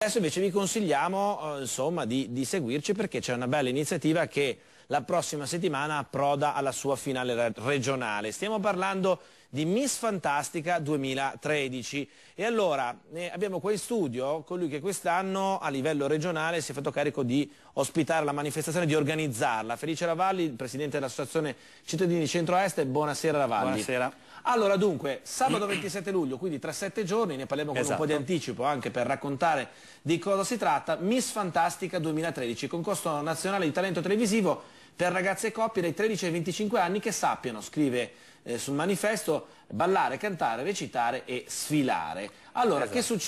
Adesso invece vi consigliamo eh, insomma, di, di, seguirci perché c'è una bella iniziativa che la prossima settimana approda alla sua finale regionale. Stiamo parlando di Miss Fantastica 2013. E allora eh, abbiamo qua in studio colui che quest'anno a livello regionale si è fatto carico di ospitare la manifestazione, di organizzarla. Felice Ravalli, presidente dell'associazione Cittadini Centro-Est, buonasera Ravalli. Buonasera. Allora dunque, sabato 27 luglio, quindi tra sette giorni, ne parliamo con esatto. un po' di esatto. anticipo anche per raccontare di cosa si tratta, Miss Fantastica 2013, concorso nazionale di talento televisivo per ragazze e coppie dai 13 ai 25 anni che sappiano, scrive eh, sul manifesto ballare, cantare, recitare e sfilare. Allora, esatto. che succede?